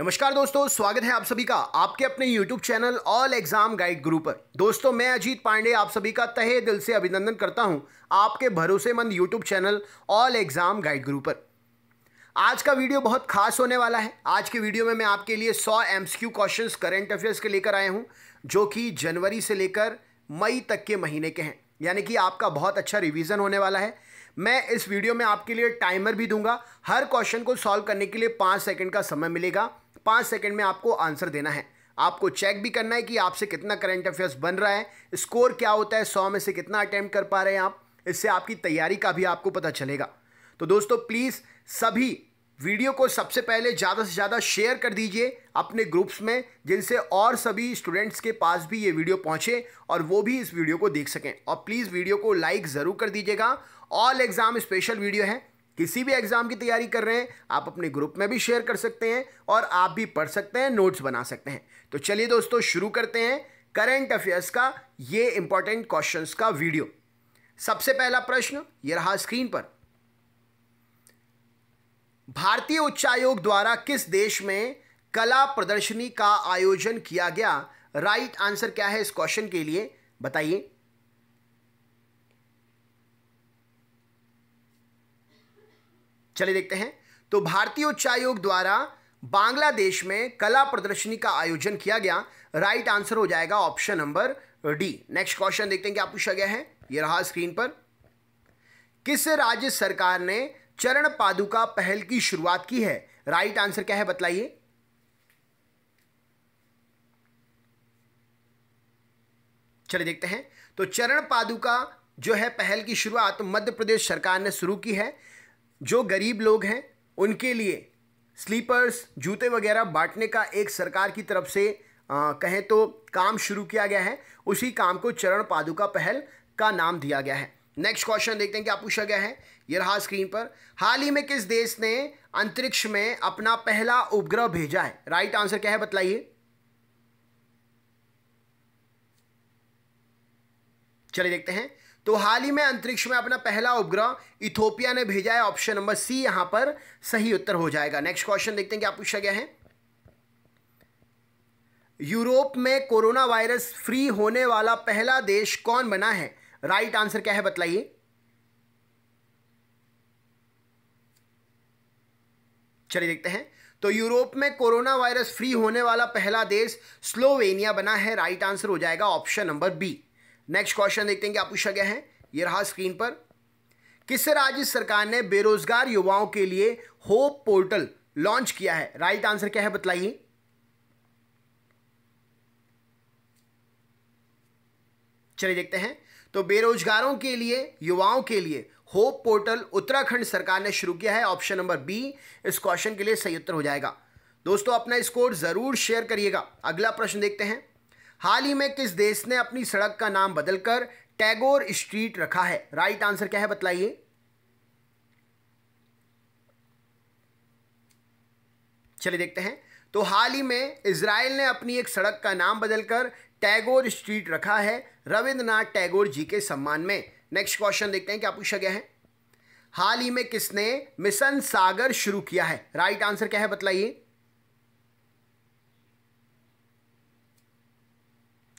नमस्कार दोस्तों स्वागत है आप सभी का आपके अपने YouTube channel all exam guide group पर दोस्तों मैं अजीत पांडे आप सभी का तहे दिल से अभिनंदन करता हूं आपके भरोसेमंद YouTube channel all exam guide group पर आज का वीडियो बहुत खास होने वाला है आज के वीडियो में मैं आपके लिए 100 क्यू क्वेश्चन करंट अफेयर्स के लेकर आया हूँ जो कि जनवरी से लेकर मई तक के महीने के हैं यानी कि आपका बहुत अच्छा रिविजन होने वाला है मैं इस वीडियो में आपके लिए टाइमर भी दूंगा हर क्वेश्चन को सॉल्व करने के लिए पाँच सेकंड का समय मिलेगा पाँच सेकेंड में आपको आंसर देना है आपको चेक भी करना है कि आपसे कितना करंट अफेयर्स बन रहा है स्कोर क्या होता है सौ में से कितना अटैम्प्ट कर पा रहे हैं आप इससे आपकी तैयारी का भी आपको पता चलेगा तो दोस्तों प्लीज़ सभी वीडियो को सबसे पहले ज़्यादा से ज़्यादा शेयर कर दीजिए अपने ग्रुप्स में जिनसे और सभी स्टूडेंट्स के पास भी ये वीडियो पहुँचे और वो भी इस वीडियो को देख सकें और प्लीज़ वीडियो को लाइक ज़रूर कर दीजिएगा ऑल एग्ज़ाम स्पेशल वीडियो है किसी भी एग्ज़ाम की तैयारी कर रहे हैं आप अपने ग्रुप में भी शेयर कर सकते हैं और आप भी पढ़ सकते हैं नोट्स बना सकते हैं तो चलिए दोस्तों शुरू करते हैं करेंट अफेयर्स का ये इंपॉर्टेंट क्वेश्चंस का वीडियो सबसे पहला प्रश्न ये रहा स्क्रीन पर भारतीय उच्चायोग द्वारा किस देश में कला प्रदर्शनी का आयोजन किया गया राइट right आंसर क्या है इस क्वेश्चन के लिए बताइए चलिए देखते हैं तो भारतीय उच्चायोग द्वारा बांग्लादेश में कला प्रदर्शनी का आयोजन किया गया राइट आंसर हो जाएगा option number D next question देखते हैं क्या पूछा गया है यह रहा स्क्रीन पर किस राज्य सरकार ने चरण पादुका पहल की शुरुआत की है राइट आंसर क्या है बतलाइए चलिए देखते हैं तो चरण पादुका जो है पहल की शुरुआत मध्य प्रदेश सरकार ने शुरू की है जो गरीब लोग हैं उनके लिए स्लीपर्स जूते वगैरह बांटने का एक सरकार की तरफ से आ, कहें तो काम शुरू किया गया है उसी काम को चरण पादुका पहल का नाम दिया गया है नेक्स्ट क्वेश्चन देखते हैं क्या पूछा गया है ये रहा स्क्रीन पर हाल ही में किस देश ने अंतरिक्ष में अपना पहला उपग्रह भेजा है राइट आंसर क्या है बतलाइए चलिए देखते हैं तो हाल ही में अंतरिक्ष में अपना पहला उपग्रह इथोपिया ने भेजा है ऑप्शन नंबर सी यहां पर सही उत्तर हो जाएगा नेक्स्ट क्वेश्चन देखते हैं क्या पूछा गया है यूरोप में कोरोना वायरस फ्री होने वाला पहला देश कौन बना है राइट right आंसर क्या है बतलाइए चलिए देखते हैं तो यूरोप में कोरोना वायरस फ्री होने वाला पहला देश स्लोवेनिया बना है राइट आंसर हो जाएगा option number B next question देखते हैं क्या पूछा गया है ये रहा स्क्रीन पर किस राज्य सरकार ने बेरोजगार युवाओं के लिए होप पोर्टल लॉन्च किया है राइट right आंसर क्या है बतलाइए चलिए देखते हैं तो बेरोजगारों के लिए युवाओं के लिए होप पोर्टल उत्तराखंड सरकार ने शुरू किया है ऑप्शन नंबर बी इस क्वेश्चन के लिए सही उत्तर हो जाएगा दोस्तों अपना स्कोर जरूर शेयर करिएगा अगला प्रश्न देखते हैं हाल ही में किस देश ने अपनी सड़क का नाम बदलकर टैगोर स्ट्रीट रखा है राइट आंसर क्या है बतलाइए चलिए देखते हैं तो हाल ही में इसराइल ने अपनी एक सड़क का नाम बदलकर टैगोर स्ट्रीट रखा है रविंद्रनाथ टैगोर जी के सम्मान में नेक्स्ट क्वेश्चन देखते हैं क्या पूछा गया है हाल ही में किसने मिशन सागर शुरू किया है राइट आंसर क्या है बतलाइए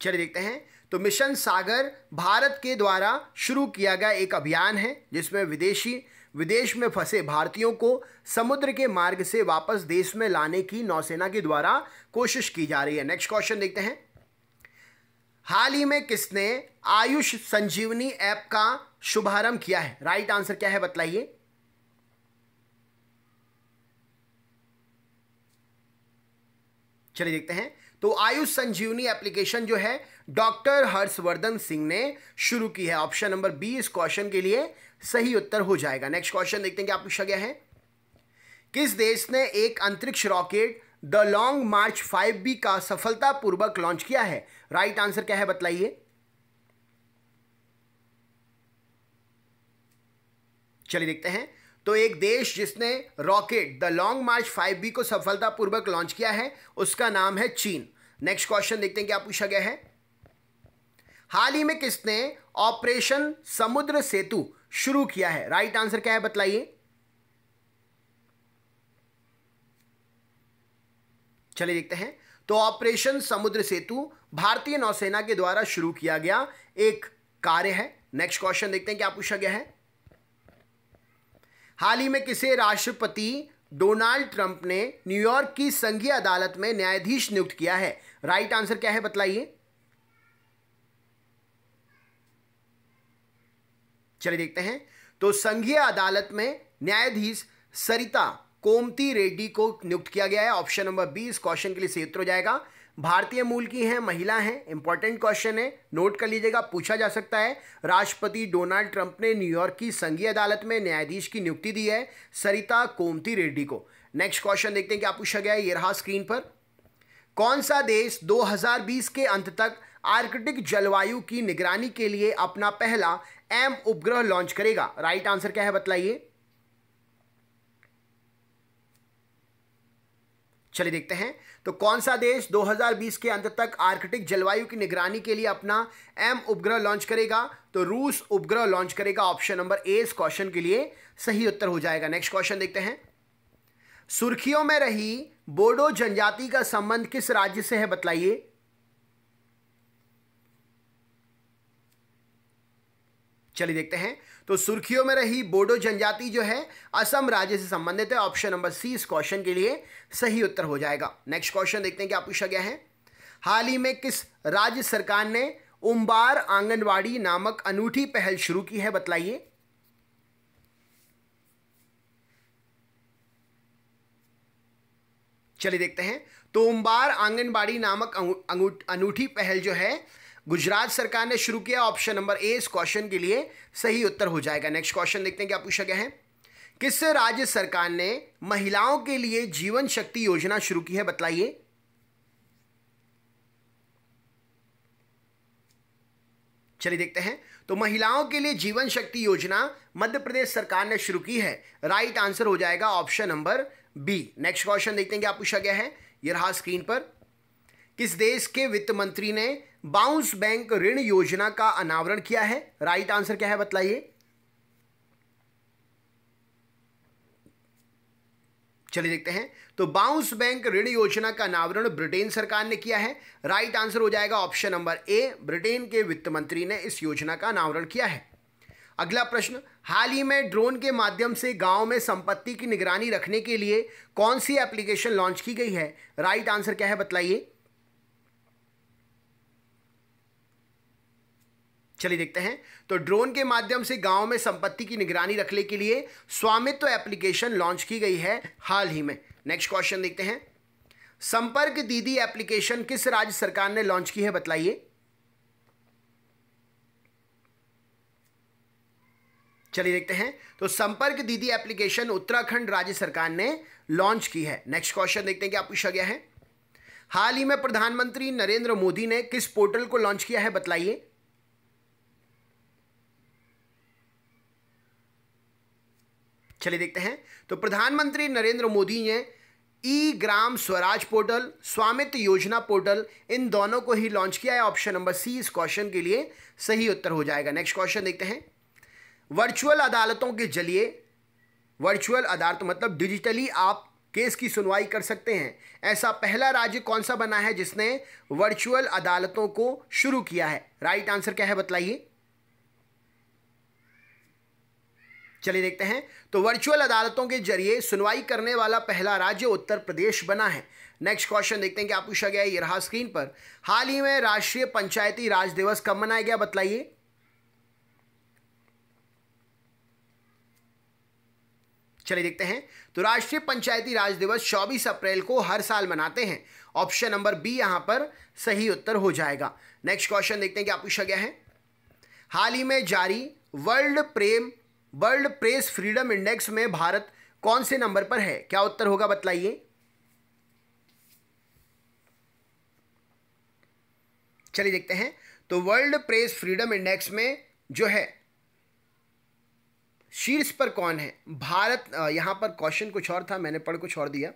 चलिए देखते हैं तो मिशन सागर भारत के द्वारा शुरू किया गया एक अभियान है जिसमें विदेशी विदेश में फंसे भारतीयों को समुद्र के मार्ग से वापस देश में लाने की नौसेना के द्वारा कोशिश की जा रही है नेक्स्ट क्वेश्चन देखते हैं हाल ही में किसने आयुष संजीवनी ऐप का शुभारंभ किया है राइट आंसर क्या है बतलाइए चलिए देखते हैं तो आयुष संजीवनी एप्लीकेशन जो है डॉक्टर हर्षवर्धन सिंह ने शुरू की है ऑप्शन नंबर बी इस क्वेश्चन के लिए सही उत्तर हो जाएगा नेक्स्ट क्वेश्चन देखते हैं क्या पूछा गया है किस देश ने एक अंतरिक्ष rocket the Long March five B का सफलतापूर्वक लॉन्च किया है राइट right आंसर क्या है बतलाइए चलिए देखते हैं तो एक देश जिसने rocket the Long March 5B को सफलतापूर्वक लॉन्च किया है उसका नाम है चीन नेक्स्ट क्वेश्चन देखते हैं क्या पूछा गया है हाल ही में किसने ऑपरेशन समुद्र सेतु शुरू किया है राइट right आंसर क्या है बतलाइए चलिए देखते हैं तो ऑपरेशन समुद्र सेतु भारतीय नौसेना के द्वारा शुरू किया गया एक कार्य है नेक्स्ट क्वेश्चन देखते हैं क्या पूछा गया है हाल ही में किसे राष्ट्रपति डोनाल्ड ट्रंप ने न्यूयॉर्क की संघीय अदालत में न्यायाधीश नियुक्त किया है राइट आंसर क्या है बतलाइए चलिए देखते हैं तो संघीय अदालत में न्यायाधीश सरिता कोमती रेड्डी को नियुक्त किया गया है ऑप्शन नंबर बी इस क्वेश्चन के लिए सही उत्तर हो जाएगा भारतीय मूल की हैं महिला हैं इंपॉर्टेंट क्वेश्चन है नोट कर लीजिएगा पूछा जा सकता है राष्ट्रपति डोनाल्ड ट्रंप ने न्यूयॉर्क की संघीय अदालत में न्यायाधीश की नियुक्ति दी है सरिता कोमती रेड्डी को नेक्स्ट क्वेश्चन देखते हैं क्या पूछा गया है ये रहा स्क्रीन पर कौन सा देश 2020 के अंत तक आर्कटिक जलवायु की निगरानी के लिए अपना पहला एम उपग्रह लॉन्च करेगा राइट आंसर क्या है बतलाइए चलिए देखते हैं तो कौन सा देश 2020 के अंत तक आर्कटिक जलवायु की निगरानी के लिए अपना एम उपग्रह लॉन्च करेगा तो रूस उपग्रह लॉन्च करेगा ऑप्शन नंबर ए इस क्वेश्चन के लिए सही उत्तर हो जाएगा नेक्स्ट क्वेश्चन देखते हैं सुर्खियों में रही बोडो जनजाति का संबंध किस राज्य से है बतलाइए चलिए देखते हैं तो सुर्खियों में रही बोडो जनजाति जो है असम राज्य से संबंधित है ऑप्शन नंबर सी इस क्वेश्चन के लिए सही उत्तर हो जाएगा नेक्स्ट क्वेश्चन देखते हैं क्या पूछा गया है हाल ही में किस राज्य सरकार ने उम्बार आंगनवाड़ी नामक अनूठी पहल शुरू की है बतलाइए चलिए देखते हैं तो उम्बार आंगनबाड़ी नामक अनूठी पहल जो है गुजरात सरकार ने शुरू किया ऑप्शन नंबर ए इस क्वेश्चन के लिए सही उत्तर हो जाएगा नेक्स्ट क्वेश्चन देखते हैं क्या पूछा गया है किस राज्य सरकार ने महिलाओं के लिए जीवन शक्ति योजना शुरू की है बतलाइए चलिए देखते हैं तो महिलाओं के लिए जीवन शक्ति योजना मध्य प्रदेश सरकार ने शुरू की है राइट आंसर हो जाएगा option number B next question देखते हैं क्या पूछा गया है यह रहा स्क्रीन पर किस देश के वित्त मंत्री ने बाउंस बैंक ऋण योजना का अनावरण किया है राइट आंसर क्या है बतलाइए चलिए देखते हैं तो बाउंस बैंक ऋण योजना का अनावरण ब्रिटेन सरकार ने किया है राइट आंसर हो जाएगा ऑप्शन नंबर ए ब्रिटेन के वित्त मंत्री ने इस योजना का अनावरण किया है अगला प्रश्न हाल ही में ड्रोन के माध्यम से गांव में संपत्ति की निगरानी रखने के लिए कौन सी एप्लीकेशन लॉन्च की गई है राइट आंसर क्या है बतलाइए चलिए देखते हैं तो ड्रोन के माध्यम से गांव में संपत्ति की निगरानी रखने के लिए स्वामित्व तो एप्लीकेशन लॉन्च की गई है हाल ही में नेक्स्ट क्वेश्चन देखते हैं संपर्क दीदी एप्लीकेशन किस राज्य सरकार ने लॉन्च की है बतलाइए चलिए देखते हैं तो संपर्क दीदी एप्लीकेशन उत्तराखंड राज्य सरकार ने लॉन्च की है नेक्स्ट क्वेश्चन देखते हैं क्या पूछा गया है हाल ही में प्रधानमंत्री नरेंद्र मोदी ने किस पोर्टल को लॉन्च किया है बतलाइए चलिए देखते हैं तो प्रधानमंत्री नरेंद्र मोदी ने ई ग्राम स्वराज पोर्टल स्वामित्व योजना पोर्टल इन दोनों को ही लॉन्च किया है ऑप्शन नंबर सी इस क्वेश्चन के लिए सही उत्तर हो जाएगा नेक्स्ट क्वेश्चन देखते हैं वर्चुअल अदालतों के जरिए वर्चुअल अदालत मतलब डिजिटली आप केस की सुनवाई कर सकते हैं ऐसा पहला राज्य कौन सा बना है जिसने वर्चुअल अदालतों को शुरू किया है राइट आंसर क्या है बतलाइए चलिए देखते हैं तो वर्चुअल अदालतों के जरिए सुनवाई करने वाला पहला राज्य उत्तर प्रदेश बना है नेक्स्ट क्वेश्चन देखते हैं क्या पूछा गया ये रहा स्क्रीन पर हाल ही में राष्ट्रीय पंचायती राज दिवस कब मनाया गया बतलाइए चलिए देखते हैं तो राष्ट्रीय पंचायती राज दिवस 24 अप्रैल को हर साल मनाते हैं ऑप्शन नंबर बी यहां पर सही उत्तर हो जाएगा नेक्स्ट क्वेश्चन देखते हैं क्या पूछा गया है हाल ही में जारी वर्ल्ड प्रेम वर्ल्ड प्रेस फ्रीडम इंडेक्स में भारत कौन से नंबर पर है क्या उत्तर होगा बतलाइए चलिए देखते हैं तो वर्ल्ड प्रेस फ्रीडम इंडेक्स में जो है शीर्ष पर कौन है भारत यहां पर क्वेश्चन कुछ और था मैंने पढ़ कुछ और दिया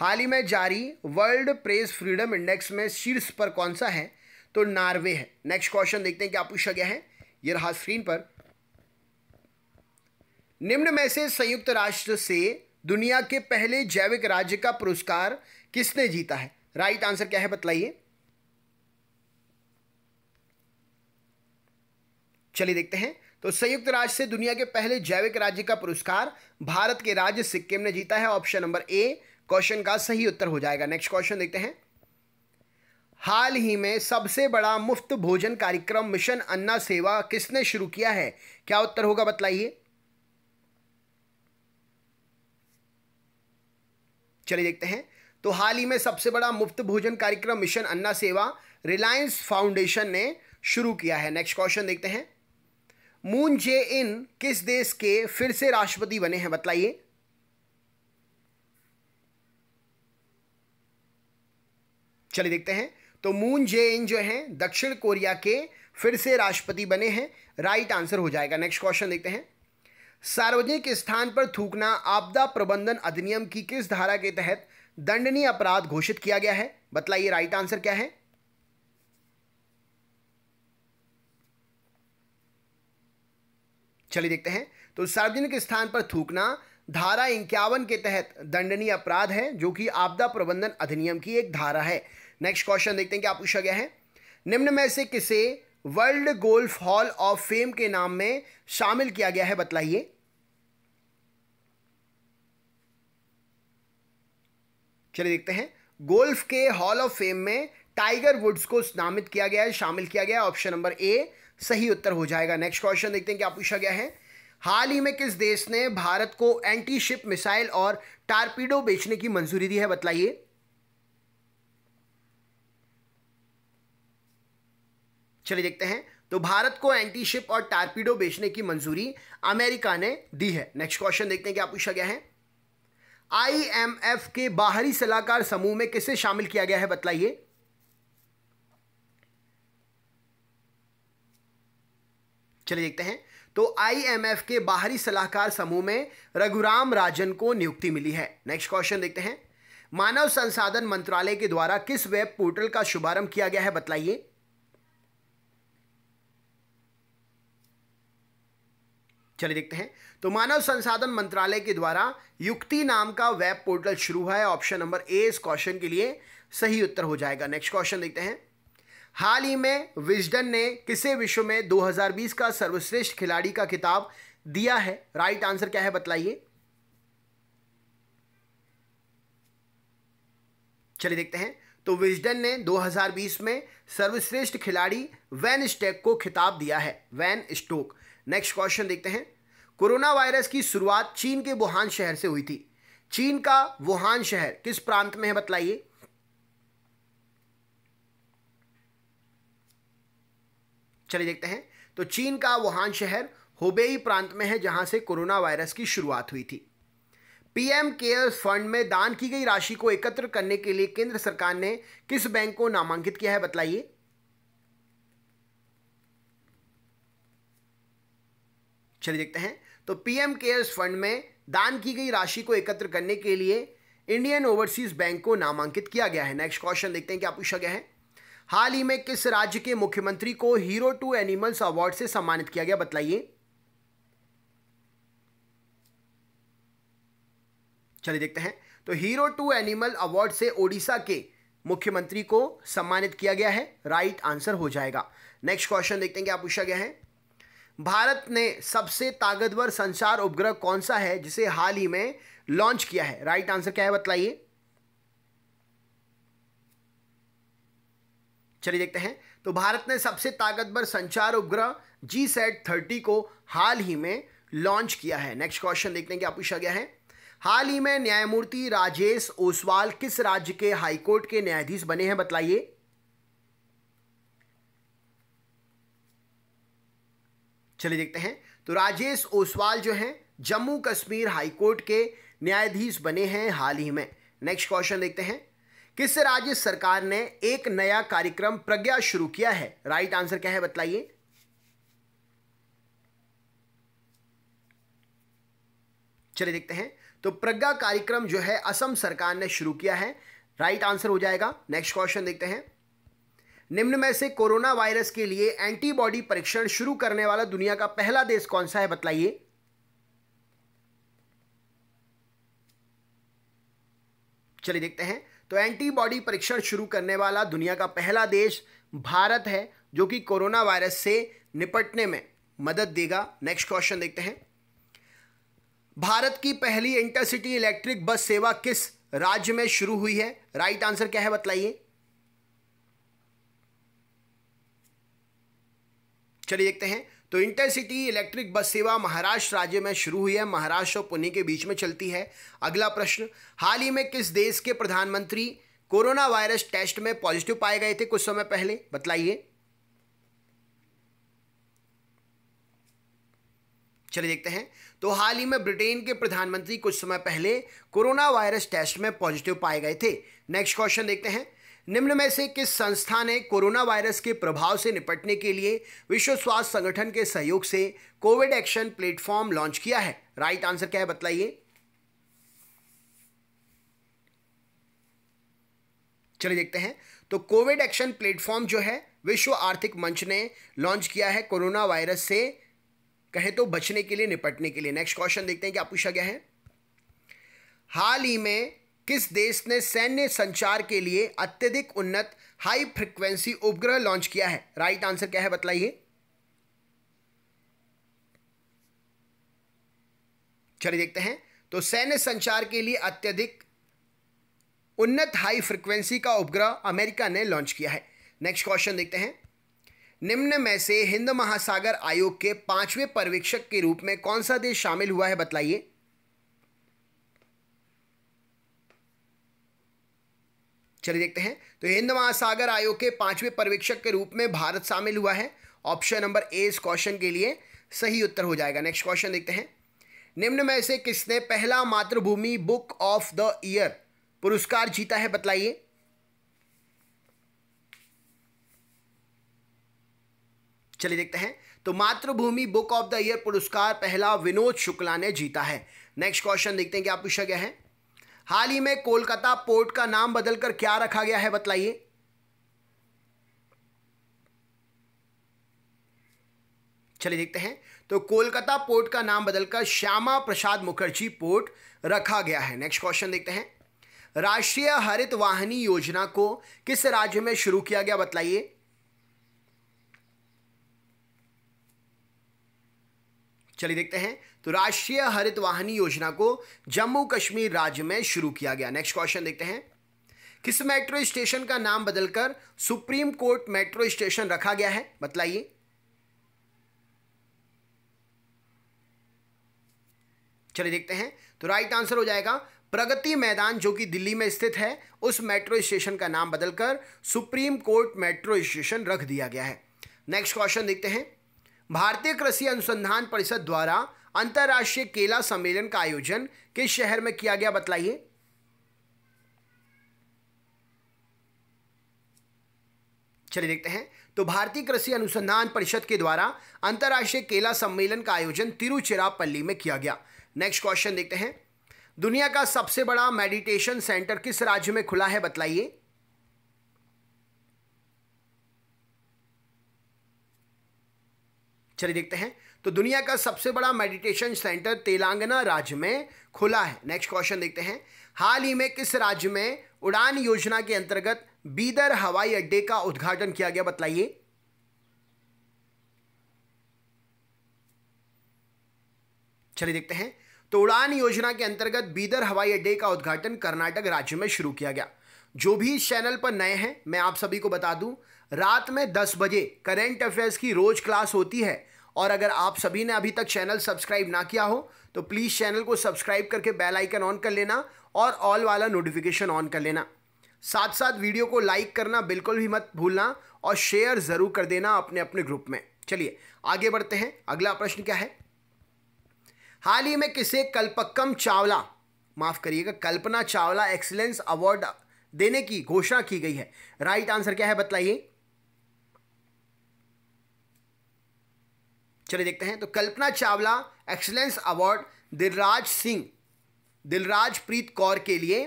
हाल ही में जारी वर्ल्ड प्रेस फ्रीडम इंडेक्स में शीर्ष पर कौन सा है तो नार्वे है नेक्स्ट क्वेश्चन देखते हैं क्या पूछा गया है ये रहा स्क्रीन पर निम्न में से संयुक्त राष्ट्र से दुनिया के पहले जैविक राज्य का पुरस्कार किसने जीता है राइट आंसर क्या है बतलाइए चलिए देखते हैं तो संयुक्त राष्ट्र से दुनिया के पहले जैविक राज्य का पुरस्कार भारत के राज्य सिक्किम ने जीता है ऑप्शन नंबर ए क्वेश्चन का सही उत्तर हो जाएगा नेक्स्ट क्वेश्चन देखते हैं हाल ही में सबसे बड़ा मुफ्त भोजन कार्यक्रम मिशन अन्ना सेवा किसने शुरू किया है क्या उत्तर होगा बतलाइए चलिए देखते हैं तो हाल ही में सबसे बड़ा मुफ्त भोजन कार्यक्रम मिशन अन्ना सेवा रिलायंस फाउंडेशन ने शुरू किया है नेक्स्ट क्वेश्चन देखते हैं मून जे इन किस देश के फिर से राष्ट्रपति बने हैं बताइए चलिए देखते हैं तो मून जे इन जो हैं दक्षिण कोरिया के फिर से राष्ट्रपति बने हैं राइट आंसर हो जाएगा नेक्स्ट क्वेश्चन देखते हैं सार्वजनिक स्थान पर थूकना आपदा प्रबंधन अधिनियम की किस धारा के तहत दंडनीय अपराध घोषित किया गया है बतलाइए राइट आंसर क्या है चलिए देखते हैं तो सार्वजनिक स्थान पर थूकना धारा इक्यावन के तहत दंडनीय अपराध है जो कि आपदा प्रबंधन अधिनियम की एक धारा है नेक्स्ट क्वेश्चन देखते हैं क्या पूछा गया है निम्न में से किसे world golf hall of fame के नाम में शामिल किया गया है बतलाइए चलिए देखते हैं गोल्फ के हॉल ऑफ फेम में टाइगर वुड्स को नामित किया गया है शामिल किया गया ऑप्शन नंबर ए सही उत्तर हो जाएगा नेक्स्ट क्वेश्चन देखते हैं क्या पूछा गया है हाल ही में किस देश ने भारत को एंटी शिप मिसाइल और टारपीडो बेचने की मंजूरी दी है बतलाइए चलिए देखते हैं तो भारत को एंटी शिप और टारपीडो बेचने की मंजूरी अमेरिका ने दी है नेक्स्ट क्वेश्चन देखते हैं क्या पूछा गया है आईएमएफ के बाहरी सलाहकार समूह में किसे शामिल किया गया है बतलाइए चलिए देखते हैं तो आईएमएफ के बाहरी सलाहकार समूह में रघुराम राजन को नियुक्ति मिली है नेक्स्ट क्वेश्चन देखते हैं मानव संसाधन मंत्रालय के द्वारा किस वेब पोर्टल का शुभारंभ किया गया है बतलाइए चलिए देखते हैं तो मानव संसाधन मंत्रालय के द्वारा युक्ति नाम का वेब पोर्टल शुरू हुआ है ऑप्शन नंबर ए इस क्वेश्चन के लिए सही उत्तर हो जाएगा नेक्स्ट क्वेश्चन देखते हैं हाल ही में विजडन ने किसे विश्व में 2020 का सर्वश्रेष्ठ खिलाड़ी का खिताब दिया है राइट आंसर क्या है बतलाइए चलिए देखते हैं तो विजडन ने 2020 में सर्वश्रेष्ठ खिलाड़ी वैन स्टेक को खिताब दिया है वैन स्टोक नेक्स्ट क्वेश्चन देखते हैं कोरोना वायरस की शुरुआत चीन के वुहान शहर से हुई थी चीन का वुहान शहर किस प्रांत में है बतलाइए चलिए देखते हैं तो चीन का वुहान शहर होबेई प्रांत में है जहां से कोरोना वायरस की शुरुआत हुई थी पीएम केयर्स फंड में दान की गई राशि को एकत्र करने के लिए केंद्र सरकार ने किस बैंक को नामांकित किया है बतलाइए चलिए देखते हैं तो पीएम केयर्स फंड में दान की गई राशि को एकत्र करने के लिए इंडियन ओवरसीज बैंक को नामांकित किया गया है नेक्स्ट क्वेश्चन देखते हैं क्या पूछा गया है हाल ही में किस राज्य के मुख्यमंत्री को हीरो टू एनिमल्स अवार्ड से सम्मानित किया गया बताइए चलिए देखते हैं तो हीरो टू एनिमल अवार्ड से ओडिशा के मुख्यमंत्री को सम्मानित किया गया है राइट आंसर हो जाएगा नेक्स्ट क्वेश्चन देखते हैं क्या पूछा गया है भारत ने सबसे ताकतवर संचार उपग्रह कौन सा है जिसे हाल ही में लॉन्च किया है राइट आंसर क्या है बतलाइए चलिए देखते हैं तो भारत ने सबसे ताकतवर संचार उपग्रह जी सेट थर्टी को हाल ही में लॉन्च किया है नेक्स्ट क्वेश्चन देखते हैं क्या पूछा गया है हाल ही में न्यायमूर्ति राजेश ओसवाल किस राज्य के हाईकोर्ट के न्यायाधीश बने हैं बतलाइए चलिए देखते हैं तो राजेश ओसवाल जो हैं जम्मू कश्मीर हाईकोर्ट के न्यायाधीश बने हैं हाल ही में नेक्स्ट क्वेश्चन देखते हैं किस राज्य सरकार ने एक नया कार्यक्रम प्रज्ञा शुरू किया है राइट आंसर क्या है बतलाइए चलिए देखते हैं तो प्रज्ञा कार्यक्रम जो है असम सरकार ने शुरू किया है राइट आंसर हो जाएगा नेक्स्ट क्वेश्चन देखते हैं निम्न में से कोरोना वायरस के लिए एंटीबॉडी परीक्षण शुरू करने वाला दुनिया का पहला देश कौन सा है बताइए चलिए देखते हैं तो एंटीबॉडी परीक्षण शुरू करने वाला दुनिया का पहला देश भारत है जो कि कोरोना वायरस से निपटने में मदद देगा नेक्स्ट क्वेश्चन देखते हैं भारत की पहली इंटरसिटी इलेक्ट्रिक बस सेवा किस राज्य में शुरू हुई है राइट आंसर क्या है बतलाइए चलिए देखते हैं तो इंटरसिटी इलेक्ट्रिक बस सेवा महाराष्ट्र राज्य में शुरू हुई है महाराष्ट्र और पुणे के बीच में चलती है अगला प्रश्न हाल ही में किस देश के प्रधानमंत्री कोरोना वायरस टेस्ट में पॉजिटिव पाए गए थे कुछ समय पहले बतलाइए चलिए देखते हैं तो हाल ही में ब्रिटेन के प्रधानमंत्री कुछ समय पहले कोरोना वायरस टेस्ट में पॉजिटिव पाए गए थे नेक्स्ट क्वेश्चन देखते हैं निम्न में से किस संस्था ने कोरोना वायरस के प्रभाव से निपटने के लिए विश्व स्वास्थ्य संगठन के सहयोग से कोविड एक्शन प्लेटफॉर्म लॉन्च किया है राइट आंसर क्या है बतलाइए चलिए देखते हैं तो कोविड एक्शन प्लेटफॉर्म जो है विश्व आर्थिक मंच ने लॉन्च किया है कोरोना वायरस से कहें तो बचने के लिए निपटने के लिए नेक्स्ट क्वेश्चन देखते हैं क्या पूछा गया है हाल ही में किस देश ने सैन्य संचार के लिए अत्यधिक उन्नत हाई फ्रिक्वेंसी उपग्रह लॉन्च किया है राइट आंसर क्या है बतलाइए चलिए देखते हैं तो सैन्य संचार के लिए अत्यधिक उन्नत हाई फ्रिक्वेंसी का उपग्रह अमेरिका ने लॉन्च किया है नेक्स्ट क्वेश्चन देखते हैं निम्न में से हिंद महासागर आयोग के पांचवें पर्यवेक्षक के रूप में कौन सा देश शामिल हुआ है बतलाइए चलिए देखते हैं तो हिंद महासागर आयोग के पांचवें पर्यवेक्षक के रूप में भारत शामिल हुआ है ऑप्शन नंबर ए इस क्वेश्चन के लिए सही उत्तर हो जाएगा नेक्स्ट क्वेश्चन देखते हैं निम्न में से किसने पहला मातृभूमि बुक ऑफ द ईयर पुरस्कार जीता है बतलाइए चलिए देखते हैं तो मातृभूमि बुक ऑफ द ईयर पुरस्कार पहला विनोद शुक्ला ने जीता है नेक्स्ट क्वेश्चन देखते हैं क्या पूछा गया है हाल ही में कोलकाता पोर्ट का नाम बदलकर क्या रखा गया है बतलाइए चलिए देखते हैं तो कोलकाता पोर्ट का नाम बदलकर श्यामा प्रसाद मुखर्जी पोर्ट रखा गया है नेक्स्ट क्वेश्चन देखते हैं राष्ट्रीय हरित वाहनी योजना को किस राज्य में शुरू किया गया बतलाइए चलिए देखते हैं तो राष्ट्रीय हरित वाहनी योजना को जम्मू कश्मीर राज्य में शुरू किया गया नेक्स्ट क्वेश्चन देखते हैं किस मेट्रो स्टेशन का नाम बदलकर सुप्रीम कोर्ट मेट्रो स्टेशन रखा गया है बतलाइए चलिए देखते हैं तो राइट आंसर हो जाएगा प्रगति मैदान जो कि दिल्ली में स्थित है उस मेट्रो स्टेशन का नाम बदलकर सुप्रीम कोर्ट मेट्रो स्टेशन रख दिया गया है नेक्स्ट क्वेश्चन देखते हैं भारतीय कृषि अनुसंधान परिषद द्वारा अंतर्राष्ट्रीय केला सम्मेलन का आयोजन किस शहर में किया गया बतलाइए चलिए देखते हैं तो भारतीय कृषि अनुसंधान परिषद के द्वारा अंतर्राष्ट्रीय केला सम्मेलन का आयोजन तिरुचिरापल्ली में किया गया नेक्स्ट क्वेश्चन देखते हैं दुनिया का सबसे बड़ा मेडिटेशन सेंटर किस राज्य में खुला है बतलाइए चलिए देखते हैं तो दुनिया का सबसे बड़ा मेडिटेशन सेंटर तेलंगाना राज्य में खुला है नेक्स्ट क्वेश्चन देखते हैं हाल ही में किस राज्य में उड़ान योजना के अंतर्गत बीदर हवाई अड्डे का उद्घाटन किया गया बतलाइए चलिए देखते हैं तो उड़ान योजना के अंतर्गत बीदर हवाई अड्डे का उद्घाटन कर्नाटक राज्य में शुरू किया गया जो भी इस चैनल पर नए हैं मैं आप सभी को बता दूं रात में 10 बजे करेंट अफेयर्स की रोज क्लास होती है और अगर आप सभी ने अभी तक चैनल सब्सक्राइब ना किया हो तो प्लीज़ चैनल को सब्सक्राइब करके बेल आइकन ऑन कर लेना और ऑल वाला नोटिफिकेशन ऑन कर लेना साथ साथ वीडियो को लाइक करना बिल्कुल भी मत भूलना और शेयर ज़रूर कर देना अपने अपने ग्रुप में चलिए आगे बढ़ते हैं अगला प्रश्न क्या है हाल ही में किसे कल्पक्कम चावला माफ़ करिएगा कल्पना चावला एक्सीलेंस अवार्ड देने की घोषणा की गई है राइट आंसर क्या है बतलाइए चलिए देखते हैं तो कल्पना चावला एक्सलेंस अवार्ड दिलराज सिंह दिलराज प्रीत कौर के लिए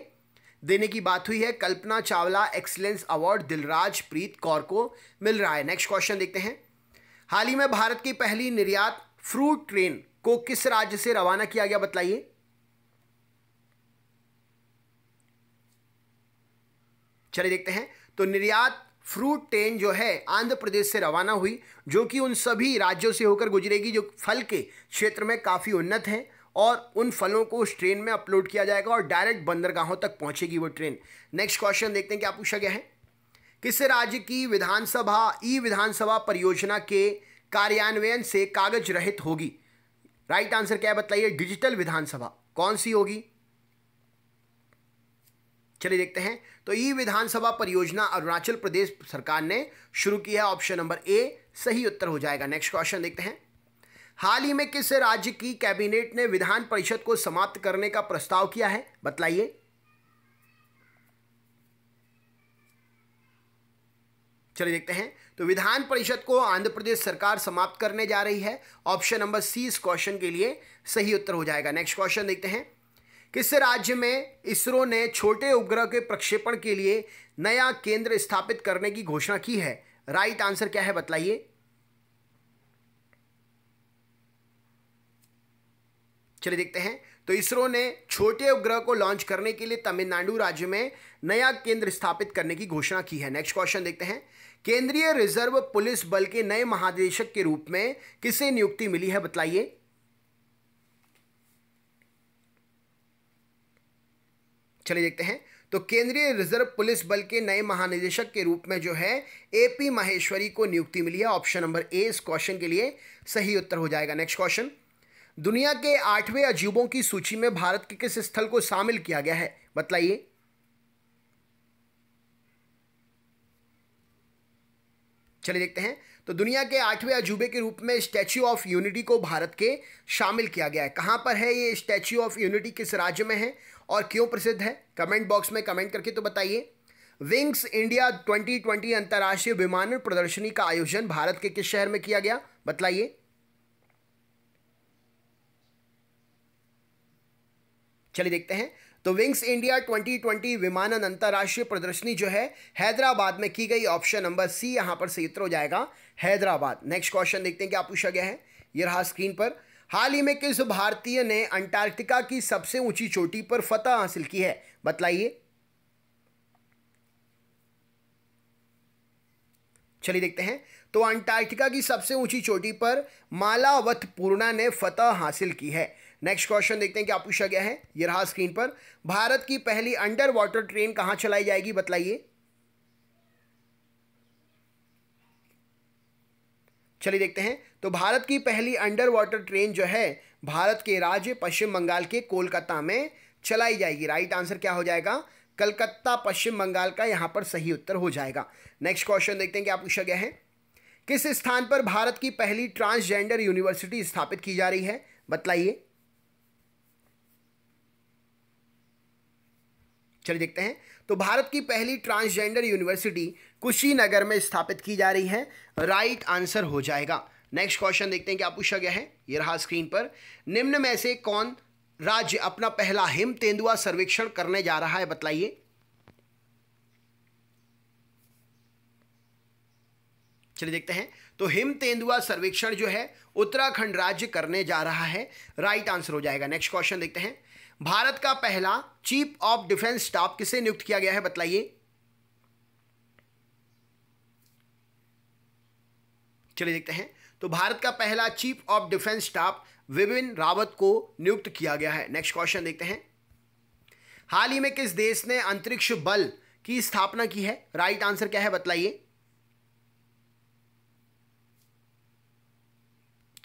देने की बात हुई है कल्पना चावला एक्सलेंस अवार्ड दिलराज प्रीत कौर को मिल रहा है नेक्स्ट क्वेश्चन देखते हैं हाल ही में भारत की पहली निर्यात फ्रूट ट्रेन को किस राज्य से रवाना किया गया बताइए चलिए देखते हैं तो निर्यात फ्रूट ट्रेन जो है आंध्र प्रदेश से रवाना हुई जो कि उन सभी राज्यों से होकर गुजरेगी जो फल के क्षेत्र में काफ़ी उन्नत हैं और उन फलों को उस ट्रेन में अपलोड किया जाएगा और डायरेक्ट बंदरगाहों तक पहुंचेगी वो ट्रेन नेक्स्ट क्वेश्चन देखते हैं क्या पूछा गया है किस राज्य की विधानसभा ई विधानसभा परियोजना के कार्यान्वयन से कागज रहित होगी राइट आंसर क्या है बताइए डिजिटल विधानसभा कौन सी होगी चलिए देखते हैं तो ई विधानसभा परियोजना अरुणाचल प्रदेश सरकार ने शुरू की है ऑप्शन नंबर ए सही उत्तर हो जाएगा नेक्स्ट क्वेश्चन देखते हैं हाल ही में किस राज्य की कैबिनेट ने विधान परिषद को समाप्त करने का प्रस्ताव किया है बतलाइए चलिए देखते हैं तो विधान परिषद को आंध्र प्रदेश सरकार समाप्त करने जा रही है ऑप्शन नंबर सी इस क्वेश्चन के लिए सही उत्तर हो जाएगा नेक्स्ट क्वेश्चन देखते हैं किस राज्य में इसरो ने छोटे उपग्रह के प्रक्षेपण के लिए नया केंद्र स्थापित करने की घोषणा की है राइट आंसर क्या है बतलाइए चलिए देखते हैं तो इसरो ने छोटे उपग्रह को लॉन्च करने के लिए तमिलनाडु राज्य में नया केंद्र स्थापित करने की घोषणा की है नेक्स्ट क्वेश्चन देखते हैं केंद्रीय रिजर्व पुलिस बल के नए महानिदेशक के रूप में किसे नियुक्ति मिली है बतलाइए चलिए देखते हैं तो केंद्रीय रिजर्व पुलिस बल के नए महानिदेशक के रूप में जो है एपी माहेश्वरी को नियुक्ति मिली है ऑप्शन नंबर ए इस क्वेश्चन के लिए सही उत्तर हो जाएगा नेक्स्ट क्वेश्चन दुनिया के आठवें अजूबों की सूची में भारत के किस स्थल को शामिल किया गया है बतलाइए चलिए देखते हैं तो दुनिया के आठवें अजूबे के रूप में स्टैच्यू ऑफ यूनिटी को भारत के शामिल किया गया है कहाँ पर है ये स्टैच्यू ऑफ यूनिटी किस राज्य में है और क्यों प्रसिद्ध है कमेंट बॉक्स में कमेंट करके तो बताइए विंग्स इंडिया 2020 अंतर्राष्ट्रीय विमानन प्रदर्शनी का आयोजन भारत के किस शहर में किया गया बतलाइए चलिए देखते हैं तो विंग्स इंडिया 2020 विमानन अंतर्राष्ट्रीय प्रदर्शनी जो है हैदराबाद में की गई ऑप्शन नंबर सी यहां पर से उत्तर हो जाएगा हैदराबाद नेक्स्ट क्वेश्चन देखते हैं क्या पूछा गया है ये रहा स्क्रीन पर हाल ही में किस भारतीय ने अंटार्कटिका की सबसे ऊंची चोटी पर फतह हासिल की है बतलाइए चलिए देखते हैं तो अंटार्कटिका की सबसे ऊंची चोटी पर मालावत पूर्णा ने फतह हासिल की है नेक्स्ट क्वेश्चन देखते हैं क्या पूछा गया है ये रहा स्क्रीन पर भारत की पहली अंडर वाटर ट्रेन कहां चलाई जाएगी बतलाइए चलिए देखते हैं तो भारत की पहली अंडर वाटर ट्रेन जो है भारत के राज्य पश्चिम बंगाल के कोलकाता में चलाई जाएगी राइट आंसर क्या हो जाएगा कलकत्ता पश्चिम बंगाल का यहां पर सही उत्तर हो जाएगा नेक्स्ट क्वेश्चन देखते हैं क्या पूछा गया है किस स्थान पर भारत की पहली ट्रांसजेंडर यूनिवर्सिटी स्थापित की जा रही है बतलाइए चलिए देखते हैं तो भारत की पहली ट्रांसजेंडर यूनिवर्सिटी कुशीनगर में स्थापित की जा रही है राइट आंसर हो जाएगा नेक्स्ट क्वेश्चन देखते हैं क्या पूछा गया है ये रहा स्क्रीन पर निम्न में से कौन राज्य अपना पहला हिम तेंदुआ सर्वेक्षण करने जा रहा है बताइए चलिए देखते हैं तो हिम तेंदुआ सर्वेक्षण जो है उत्तराखंड राज्य करने जा रहा है राइट आंसर हो जाएगा नेक्स्ट क्वेश्चन देखते हैं भारत का पहला चीफ ऑफ डिफेंस स्टाफ किसे नियुक्त किया गया है बताइए चलिए देखते हैं तो भारत का पहला chief of defence staff Vipin Rawat को नियुक्त किया गया है नेक्स्ट क्वेश्चन देखते हैं हाल ही में किस देश ने अंतरिक्ष बल की स्थापना की है राइट आंसर क्या है बतलाइए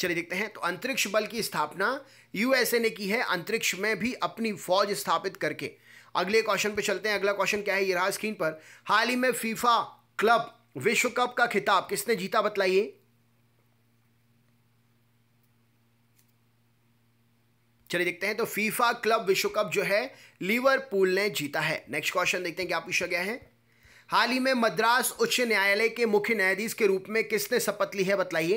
चलिए देखते हैं तो अंतरिक्ष बल की स्थापना यूएसए ने की है अंतरिक्ष में भी अपनी फौज स्थापित करके अगले क्वेश्चन पे चलते हैं अगला क्वेश्चन क्या है ये रहा स्क्रीन पर हाल ही में फीफा क्लब विश्व कप का खिताब किसने जीता बतलाइए चलिए देखते हैं तो फीफा क्लब विश्व कप जो है लिवरपूल ने जीता है नेक्स्ट क्वेश्चन देखते हैं क्या पूछा गया है हाल ही में मद्रास उच्च न्यायालय के मुख्य न्यायाधीश के रूप में किसने शपथ ली है बतलाइए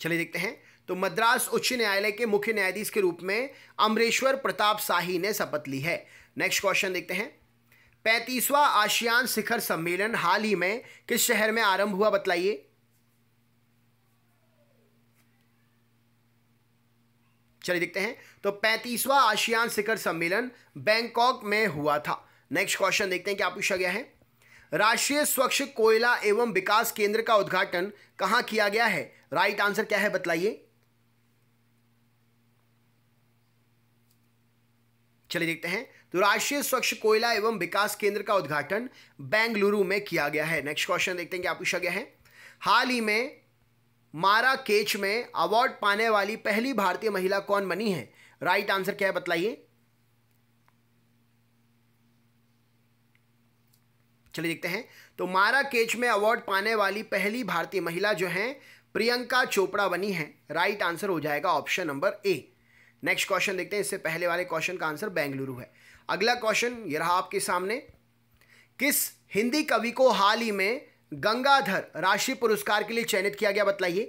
चलिए देखते हैं तो मद्रास उच्च न्यायालय के मुख्य न्यायाधीश के रूप में अमरेश्वर प्रताप साही ने शपथ ली है नेक्स्ट क्वेश्चन देखते हैं पैंतीसवां आसियान शिखर सम्मेलन हाल ही में किस शहर में आरंभ हुआ बतलाइए चलिए देखते हैं तो पैंतीसवां आसियान शिखर सम्मेलन बैंकॉक में हुआ था नेक्स्ट क्वेश्चन देखते हैं क्या पूछा गया है राष्ट्रीय स्वच्छ कोयला एवं विकास केंद्र का उद्घाटन कहां किया गया है राइट आंसर क्या है बतलाइए चलिए देखते हैं तो राष्ट्रीय स्वच्छ कोयला एवं विकास केंद्र का उद्घाटन बेंगलुरु में किया गया है नेक्स्ट क्वेश्चन देखते हैं क्या पूछा गया है हाल ही में मारा केच में अवार्ड पाने वाली पहली भारतीय महिला कौन बनी है राइट आंसर क्या है बतलाइए चलिए देखते हैं तो मारा केच में अवार्ड पाने वाली पहली भारतीय महिला जो हैं प्रियंका चोपड़ा बनी हैं राइट आंसर हो जाएगा option number A next question देखते हैं इससे पहले वाले क्वेश्चन का आंसर बेंगलुरु है अगला क्वेश्चन ये रहा आपके सामने किस हिंदी कवि को हाल ही में गंगाधर राशि पुरस्कार के लिए चयनित किया गया बतलाइए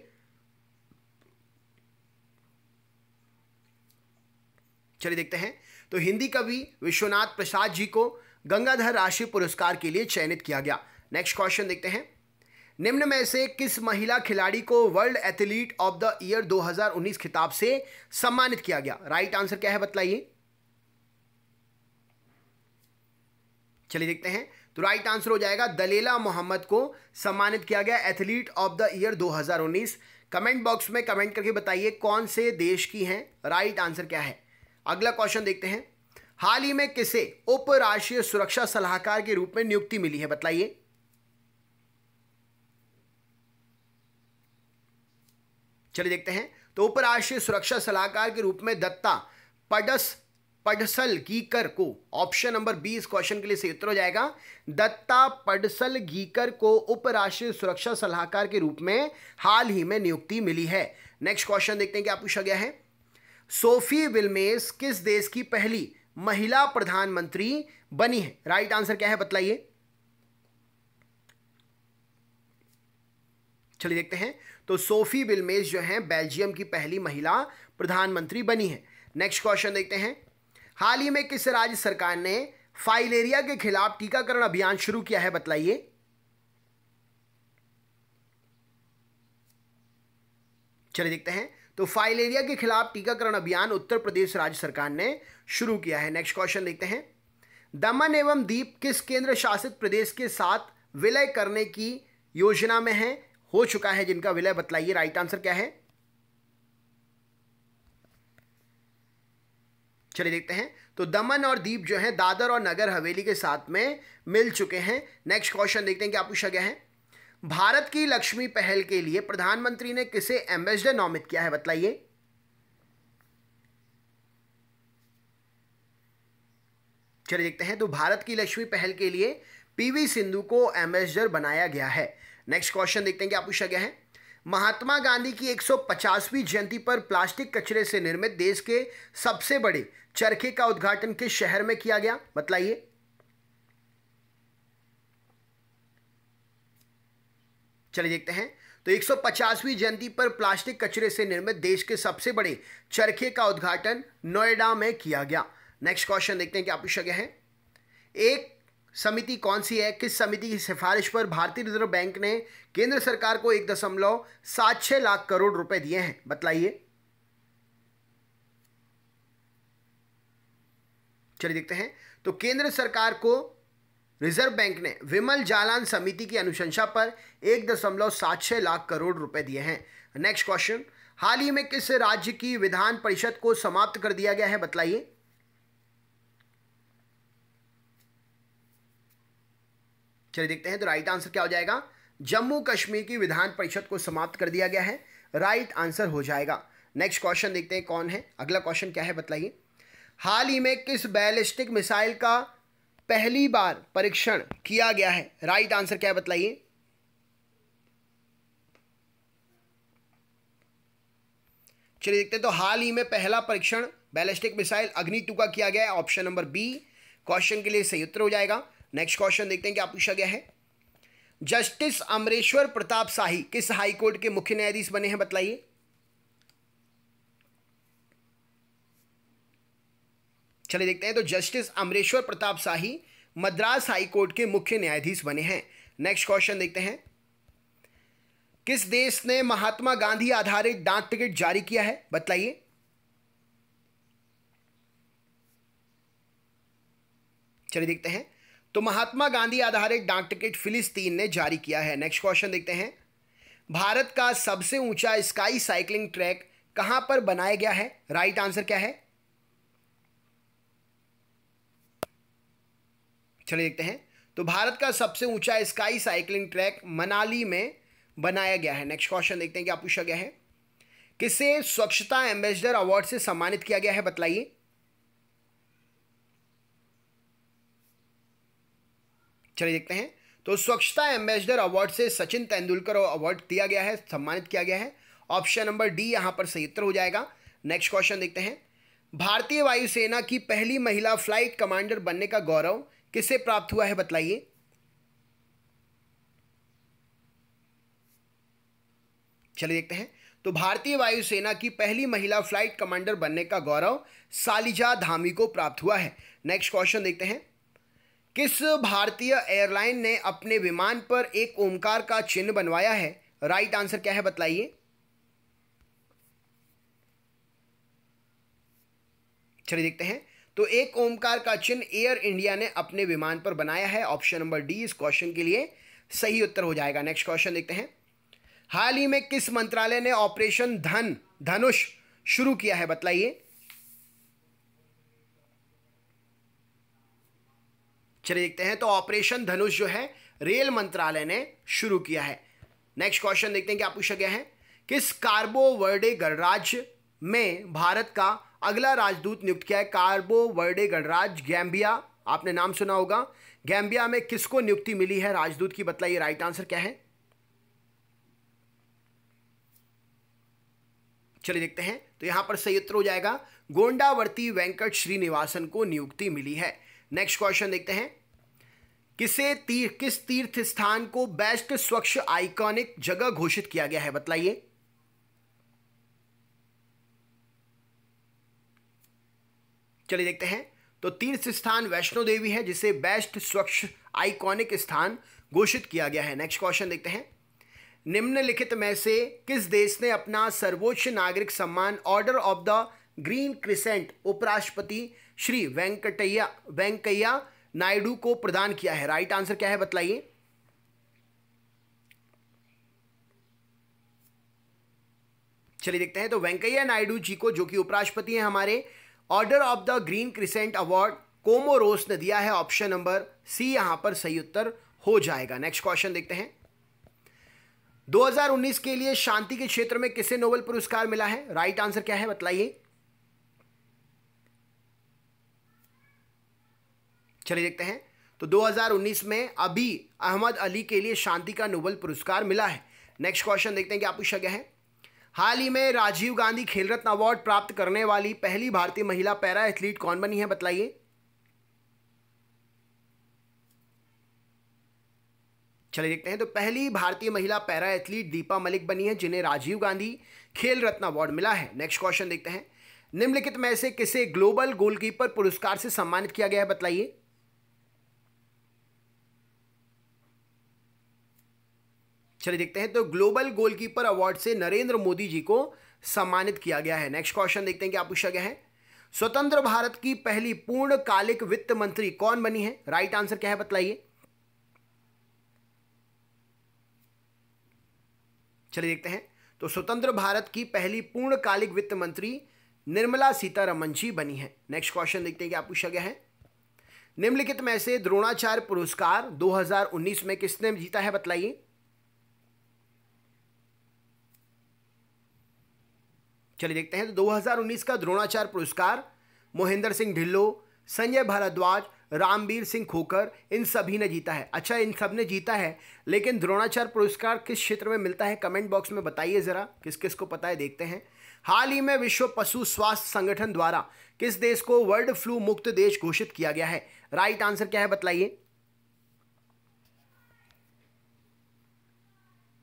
चलिए देखते हैं तो हिंदी कवि विश्वनाथ प्रसाद जी को गंगाधर राशि पुरस्कार के लिए चयनित किया गया नेक्स्ट क्वेश्चन देखते हैं निम्न में से किस महिला खिलाड़ी को world athlete of the year 2019 खिताब से सम्मानित किया गया राइट आंसर क्या है बतलाइए चलिए देखते हैं तो राइट आंसर हो जाएगा दलेला मोहम्मद को सम्मानित किया गया athlete of the year 2019 comment box में कमेंट करके बताइए कौन से देश की हैं राइट आंसर क्या है अगला क्वेश्चन देखते हैं हाल ही में किसे उपराष्ट्रीय सुरक्षा सलाहकार के रूप में नियुक्ति मिली है बताइए चलिए देखते हैं तो उपराष्ट्रीय सुरक्षा सलाहकार के रूप में दत्ता पडस पडसल गीकर को ऑप्शन नंबर बी इस क्वेश्चन के लिए सही उत्तर हो जाएगा दत्ता पडसल गीकर को उपराष्ट्रीय सुरक्षा सलाहकार के रूप में हाल ही में नियुक्ति मिली है नेक्स्ट क्वेश्चन देखते हैं क्या पूछा गया है सोफी विलमेस किस देश की पहली महिला प्रधानमंत्री बनी है राइट आंसर क्या है बतलाइए चलिए देखते हैं तो सोफी बिलमेज जो है बेल्जियम की पहली महिला प्रधानमंत्री बनी है नेक्स्ट क्वेश्चन देखते हैं हाल ही में किस राज्य सरकार ने फाइलेरिया के खिलाफ टीकाकरण अभियान शुरू किया है बतलाइए चलिए देखते हैं तो फाइलेरिया के खिलाफ टीकाकरण अभियान उत्तर प्रदेश राज्य सरकार ने शुरू किया है नेक्स्ट क्वेश्चन देखते हैं दमन एवं दीप किस केंद्र शासित प्रदेश के साथ विलय करने की योजना में है हो चुका है जिनका विलय बतलाइए राइट आंसर क्या है चलिए देखते हैं तो दमन और दीप जो है दादर और नगर हवेली के साथ में मिल चुके हैं नेक्स्ट क्वेश्चन देखते हैं क्या पूछा गया है भारत की लक्ष्मी पहल के लिए प्रधानमंत्री ने किसे एम्बेसडर नॉमित किया है बतलाइए चलिए देखते हैं तो भारत की लक्ष्मी पहल के लिए पीवी सिंधु को एम्बेसडर बनाया गया है नेक्स्ट क्वेश्चन देखते हैं क्या पूछा गया है महात्मा गांधी की 150वीं जयंती पर प्लास्टिक कचरे से निर्मित देश के सबसे बड़े चरखे का उद्घाटन किस शहर में किया गया बतलाइए चलिए देखते हैं तो 150वीं जयंती पर प्लास्टिक कचरे से निर्मित देश के सबसे बड़े चरखे का उद्घाटन नोएडा में किया गया नेक्स्ट क्वेश्चन देखते हैं क्या पूछा गया है एक समिति कौन सी है किस समिति की सिफारिश पर भारतीय रिजर्व बैंक ने केंद्र सरकार को एक दशमलव सात छह लाख करोड़ रुपए दिए हैं बतलाइए चलिए देखते हैं तो केंद्र सरकार को रिजर्व बैंक ने विमल जालान समिति की अनुशंसा पर एक दशमलव सात छह लाख करोड़ रुपए दिए हैं नेक्स्ट क्वेश्चन हाल ही में किस राज्य की विधान परिषद को समाप्त कर दिया गया है बतलाइए चलिए देखते हैं तो राइट आंसर क्या हो जाएगा जम्मू कश्मीर की विधान परिषद को समाप्त कर दिया गया है राइट आंसर हो जाएगा नेक्स्ट क्वेश्चन देखते हैं कौन है अगला क्वेश्चन क्या है बतलाइए हाल ही में किस बैलिस्टिक मिसाइल का पहली बार परीक्षण किया गया है राइट आंसर क्या है बतलाइए चलिए देखते हैं तो हाल ही में पहला परीक्षण बैलिस्टिक मिसाइल अग्नि टू का किया गया है ऑप्शन नंबर बी क्वेश्चन के लिए सही उत्तर हो जाएगा नेक्स्ट क्वेश्चन देखते हैं क्या पूछा गया है जस्टिस अमरेश्वर प्रताप शाही किस हाईकोर्ट के मुख्य न्यायाधीश बने हैं बतलाइए चलिए देखते हैं तो justice Amreshwar Pratap Shahi Madras high court के मुख्य न्यायाधीश बने हैं नेक्स्ट क्वेश्चन देखते हैं किस देश ने महात्मा गांधी आधारित डाक टिकट जारी किया है बतलाइए चलिए देखते हैं तो महात्मा गांधी आधारित डाक टिकट फिलिस्तीन ने जारी किया है नेक्स्ट क्वेश्चन देखते हैं भारत का सबसे ऊंचा स्काई साइकिलिंग ट्रैक कहां पर बनाया गया है राइट आंसर क्या है चलिए देखते हैं तो भारत का सबसे ऊंचा स्काई साइकिलिंग ट्रैक मनाली में बनाया गया है नेक्स्ट क्वेश्चन देखते हैं क्या पूछा गया है किसे स्वच्छता एम्बेसडर अवार्ड से सम्मानित किया गया है बतलाइए चलिए देखते हैं तो स्वच्छता एम्बेसडर अवार्ड से सचिन तेंदुलकर अवार्ड दिया गया है सम्मानित किया गया है ऑप्शन नंबर डी यहां पर सही उत्तर हो जाएगा नेक्स्ट क्वेश्चन देखते हैं भारतीय वायुसेना की पहली महिला फ्लाइट कमांडर बनने का गौरव किसे प्राप्त हुआ है बतलाइए चलिए देखते हैं तो भारतीय वायुसेना की पहली महिला फ्लाइट कमांडर बनने का गौरव सालिजा धामी को प्राप्त हुआ है नेक्स्ट क्वेश्चन देखते हैं किस भारतीय एयरलाइन ने अपने विमान पर एक ओमकार का चिन्ह बनवाया है राइट आंसर क्या है बतलाइए चलिए देखते हैं तो एक ओमकार का चिन्ह एयर इंडिया ने अपने विमान पर बनाया है ऑप्शन नंबर डी इस क्वेश्चन के लिए सही उत्तर हो जाएगा नेक्स्ट क्वेश्चन देखते हैं हाल ही में किस मंत्रालय ने ऑपरेशन धन धनुष शुरू किया है बतलाइए चलिए देखते हैं तो ऑपरेशन धनुष जो है रेल मंत्रालय ने शुरू किया है नेक्स्ट क्वेश्चन देखते हैं क्या पूछा गया है किस कार्बो वर्डे गणराज्य में भारत का अगला राजदूत नियुक्त किया है कार्बो वर्डे गणराज्य गैम्बिया आपने नाम सुना होगा गैम्बिया में किसको नियुक्ति मिली है राजदूत की बतलाइए राइट आंसर क्या है चलिए देखते हैं तो यहां पर सही उत्तर हो जाएगा गोंडावर्ती वेंकट श्रीनिवासन को नियुक्ति मिली है नेक्स्ट क्वेश्चन देखते हैं किसे तीर्थ किस तीर्थ स्थान को बेस्ट स्वच्छ आइकॉनिक जगह घोषित किया गया है बतलाइए चलिए देखते हैं तो तीर्थ स्थान वैष्णो देवी है जिसे बेस्ट स्वच्छ आइकॉनिक स्थान घोषित किया गया है नेक्स्ट क्वेश्चन देखते हैं निम्नलिखित में से किस देश ने अपना सर्वोच्च नागरिक सम्मान order of the green crescent उपराष्ट्रपति श्री वेंकटैया वेंकैया नायडू को प्रदान किया है राइट आंसर क्या है बतलाइए चलिए देखते हैं तो वेंकैया नायडू जी को जो कि उपराष्ट्रपति हैं हमारे order of the green crescent award Comoros ने दिया है ऑप्शन नंबर सी यहां पर सही उत्तर हो जाएगा नेक्स्ट क्वेश्चन देखते हैं 2019 के लिए शांति के क्षेत्र में किसे नोबेल पुरस्कार मिला है राइट आंसर क्या है बतलाइए चलिए देखते हैं तो 2019 में अभी अहमद अली के लिए शांति का नोबल पुरस्कार मिला है नेक्स्ट क्वेश्चन देखते हैं आप पूछा गया है हाल ही में राजीव गांधी खेल रत्न अवार्ड प्राप्त करने वाली पहली भारतीय महिला पैरा एथलीट कौन बनी है बतलाइए चलिए देखते हैं तो पहली भारतीय महिला पैरा एथलीट दीपा मलिक बनी है जिन्हें राजीव गांधी खेल रत्न अवार्ड मिला है नेक्स्ट क्वेश्चन देखते हैं निम्नलिखित में से किसे ग्लोबल गोलकीपर पुरस्कार से सम्मानित किया गया है बताइए चलिए देखते हैं तो ग्लोबल गोलकीपर अवार्ड से नरेंद्र मोदी जी को सम्मानित किया गया है नेक्स्ट क्वेश्चन देखते हैं क्या पूछा गया है स्वतंत्र भारत की पहली पूर्णकालिक वित्त मंत्री कौन बनी है राइट आंसर क्या है बतलाइए चलिए देखते हैं तो स्वतंत्र भारत की पहली पूर्णकालिक वित्त मंत्री निर्मला सीतारमन जी बनी है नेक्स्ट क्वेश्चन देखते हैं क्या पूछा गया है निम्नलिखित में से द्रोणाचार्य पुरस्कार 2019 में किसने जीता है बतलाइए चलिए देखते हैं तो 2019 का द्रोणाचार्य पुरस्कार मोहिंदर सिंह ढिल्लो संजय भारद्वाज रामवीर सिंह खोकर इन सभी ने जीता है अच्छा इन सब ने जीता है लेकिन द्रोणाचार्य पुरस्कार किस क्षेत्र में मिलता है कमेंट बॉक्स में बताइए ज़रा किस किस को पता है देखते हैं हाल ही में विश्व पशु स्वास्थ्य संगठन द्वारा किस देश को वर्ल्ड फ्लू मुक्त देश घोषित किया गया है राइट आंसर क्या है बताइए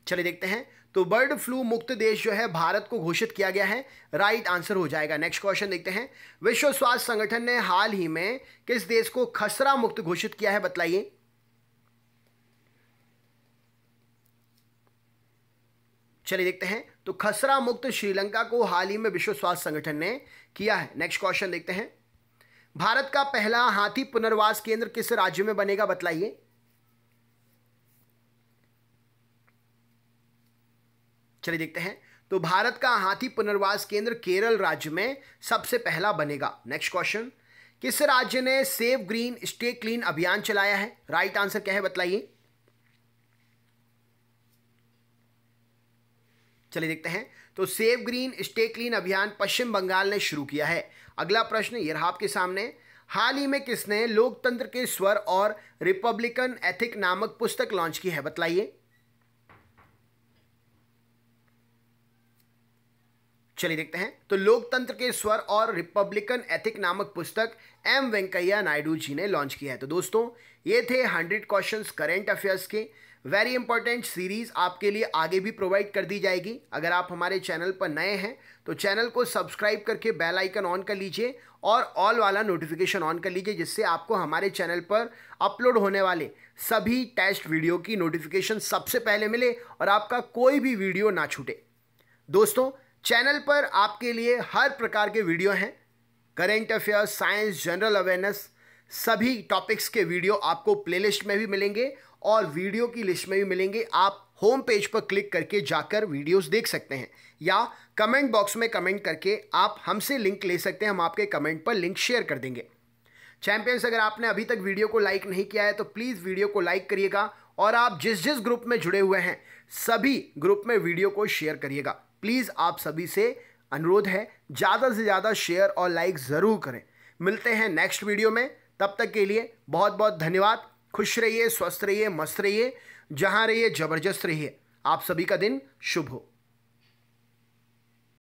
चलिए देखते हैं तो बर्ड फ्लू मुक्त देश जो है भारत को घोषित किया गया है राइट आंसर हो जाएगा नेक्स्ट क्वेश्चन देखते हैं विश्व स्वास्थ्य संगठन ने हाल ही में किस देश को खसरा मुक्त घोषित किया है बतलाइए चलिए देखते हैं तो खसरा मुक्त श्रीलंका को हाल ही में विश्व स्वास्थ्य संगठन ने किया है नेक्स्ट क्वेश्चन देखते हैं भारत का पहला हाथी पुनर्वास केंद्र किस राज्य में बनेगा बतलाइए चलिए देखते हैं तो भारत का हाथी पुनर्वास केंद्र केरल राज्य में सबसे पहला बनेगा नेक्स्ट क्वेश्चन किस राज्य ने सेव ग्रीन स्टे क्लीन अभियान चलाया है राइट आंसर क्या है बतलाइए चलिए देखते हैं तो सेव ग्रीन स्टे क्लीन अभियान पश्चिम बंगाल ने शुरू किया है अगला प्रश्न ये रहा आपके सामने हाल ही में किसने लोकतंत्र के स्वर और रिपब्लिकन एथिक नामक पुस्तक लॉन्च की है बतलाइए चलिए देखते हैं तो लोकतंत्र के स्वर और रिपब्लिकन एथिक नामक पुस्तक एम वेंकैया नायडू जी ने लॉन्च किया है तो दोस्तों ये थे हंड्रेड क्वेश्चन करेंट अफेयर्स के वेरी इंपॉर्टेंट सीरीज़ आपके लिए आगे भी प्रोवाइड कर दी जाएगी अगर आप हमारे चैनल पर नए हैं तो चैनल को सब्सक्राइब करके बेल आइकन ऑन कर लीजिए और ऑल वाला नोटिफिकेशन ऑन कर लीजिए जिससे आपको हमारे चैनल पर अपलोड होने वाले सभी टेस्ट वीडियो की नोटिफिकेशन सबसे पहले मिले और आपका कोई भी वीडियो ना छूटे दोस्तों चैनल पर आपके लिए हर प्रकार के वीडियो हैं current affairs science general awareness सभी टॉपिक्स के वीडियो आपको प्लेलिस्ट में भी मिलेंगे और वीडियो की लिस्ट में भी मिलेंगे आप होम पेज पर क्लिक करके जाकर वीडियोस देख सकते हैं या कमेंट बॉक्स में कमेंट करके आप हमसे लिंक ले सकते हैं हम आपके कमेंट पर लिंक शेयर कर देंगे चैंपियंस अगर आपने अभी तक वीडियो को लाइक नहीं किया है तो प्लीज़ वीडियो को लाइक करिएगा और आप जिस जिस ग्रुप में जुड़े हुए हैं सभी ग्रुप में वीडियो को शेयर करिएगा प्लीज़ आप सभी से अनुरोध है ज़्यादा से ज़्यादा शेयर और लाइक ज़रूर करें मिलते हैं नेक्स्ट वीडियो में तब तक के लिए बहुत बहुत धन्यवाद खुश रहिए स्वस्थ रहिए मस्त रहिए जहाँ रहिए ज़बरदस्त रहिए आप सभी का दिन शुभ हो